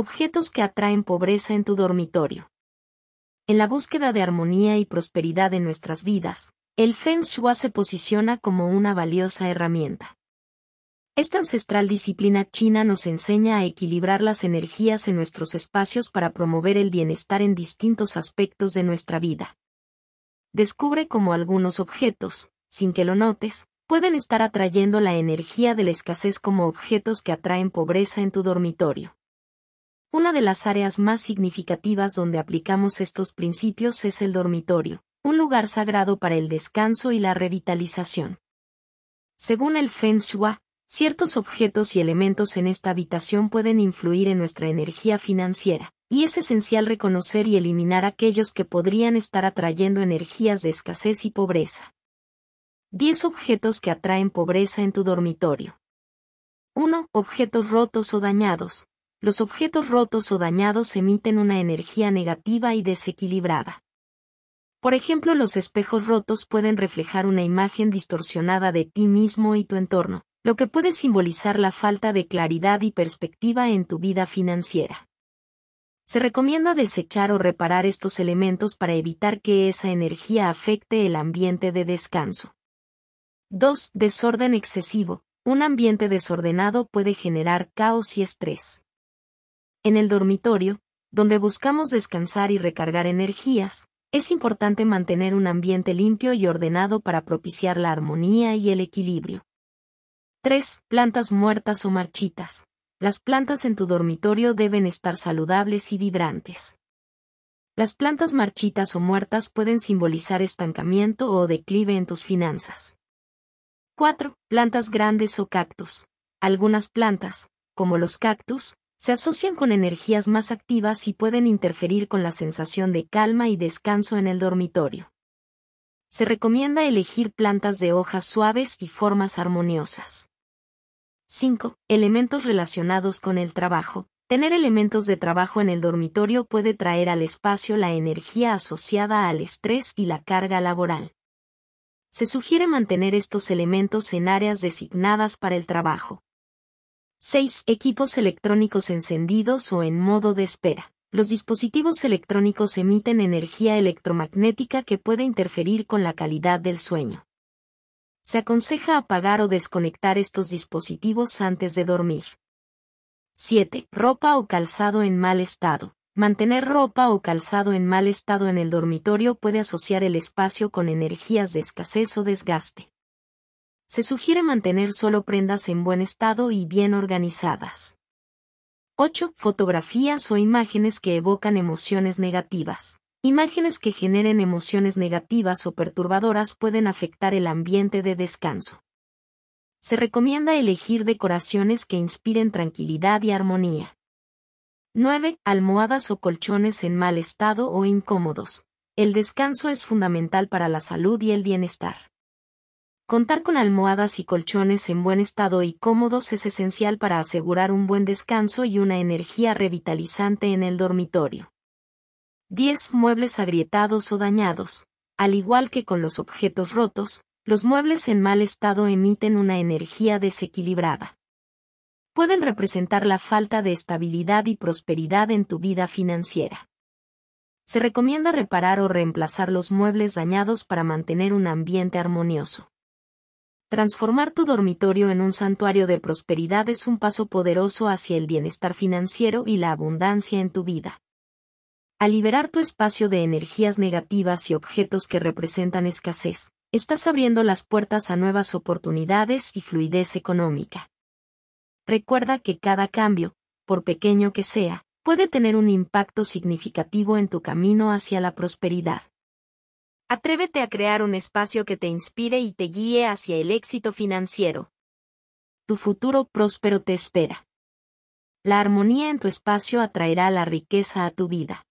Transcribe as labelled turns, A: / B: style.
A: Objetos que atraen pobreza en tu dormitorio. En la búsqueda de armonía y prosperidad en nuestras vidas, el Feng Shui se posiciona como una valiosa herramienta. Esta ancestral disciplina china nos enseña a equilibrar las energías en nuestros espacios para promover el bienestar en distintos aspectos de nuestra vida. Descubre cómo algunos objetos, sin que lo notes, pueden estar atrayendo la energía de la escasez como objetos que atraen pobreza en tu dormitorio. Una de las áreas más significativas donde aplicamos estos principios es el dormitorio, un lugar sagrado para el descanso y la revitalización. Según el Feng Shui, ciertos objetos y elementos en esta habitación pueden influir en nuestra energía financiera, y es esencial reconocer y eliminar aquellos que podrían estar atrayendo energías de escasez y pobreza. 10 objetos que atraen pobreza en tu dormitorio. 1. Objetos rotos o dañados, los objetos rotos o dañados emiten una energía negativa y desequilibrada. Por ejemplo, los espejos rotos pueden reflejar una imagen distorsionada de ti mismo y tu entorno, lo que puede simbolizar la falta de claridad y perspectiva en tu vida financiera. Se recomienda desechar o reparar estos elementos para evitar que esa energía afecte el ambiente de descanso. 2. Desorden excesivo. Un ambiente desordenado puede generar caos y estrés. En el dormitorio, donde buscamos descansar y recargar energías, es importante mantener un ambiente limpio y ordenado para propiciar la armonía y el equilibrio. 3. Plantas muertas o marchitas. Las plantas en tu dormitorio deben estar saludables y vibrantes. Las plantas marchitas o muertas pueden simbolizar estancamiento o declive en tus finanzas. 4. Plantas grandes o cactus. Algunas plantas, como los cactus, se asocian con energías más activas y pueden interferir con la sensación de calma y descanso en el dormitorio. Se recomienda elegir plantas de hojas suaves y formas armoniosas. 5. Elementos relacionados con el trabajo. Tener elementos de trabajo en el dormitorio puede traer al espacio la energía asociada al estrés y la carga laboral. Se sugiere mantener estos elementos en áreas designadas para el trabajo, 6. Equipos electrónicos encendidos o en modo de espera. Los dispositivos electrónicos emiten energía electromagnética que puede interferir con la calidad del sueño. Se aconseja apagar o desconectar estos dispositivos antes de dormir. 7. Ropa o calzado en mal estado. Mantener ropa o calzado en mal estado en el dormitorio puede asociar el espacio con energías de escasez o desgaste se sugiere mantener solo prendas en buen estado y bien organizadas. 8. Fotografías o imágenes que evocan emociones negativas. Imágenes que generen emociones negativas o perturbadoras pueden afectar el ambiente de descanso. Se recomienda elegir decoraciones que inspiren tranquilidad y armonía. 9. Almohadas o colchones en mal estado o incómodos. El descanso es fundamental para la salud y el bienestar. Contar con almohadas y colchones en buen estado y cómodos es esencial para asegurar un buen descanso y una energía revitalizante en el dormitorio. 10. Muebles agrietados o dañados. Al igual que con los objetos rotos, los muebles en mal estado emiten una energía desequilibrada. Pueden representar la falta de estabilidad y prosperidad en tu vida financiera. Se recomienda reparar o reemplazar los muebles dañados para mantener un ambiente armonioso. Transformar tu dormitorio en un santuario de prosperidad es un paso poderoso hacia el bienestar financiero y la abundancia en tu vida. Al liberar tu espacio de energías negativas y objetos que representan escasez, estás abriendo las puertas a nuevas oportunidades y fluidez económica. Recuerda que cada cambio, por pequeño que sea, puede tener un impacto significativo en tu camino hacia la prosperidad. Atrévete a crear un espacio que te inspire y te guíe hacia el éxito financiero. Tu futuro próspero te espera. La armonía en tu espacio atraerá la riqueza a tu vida.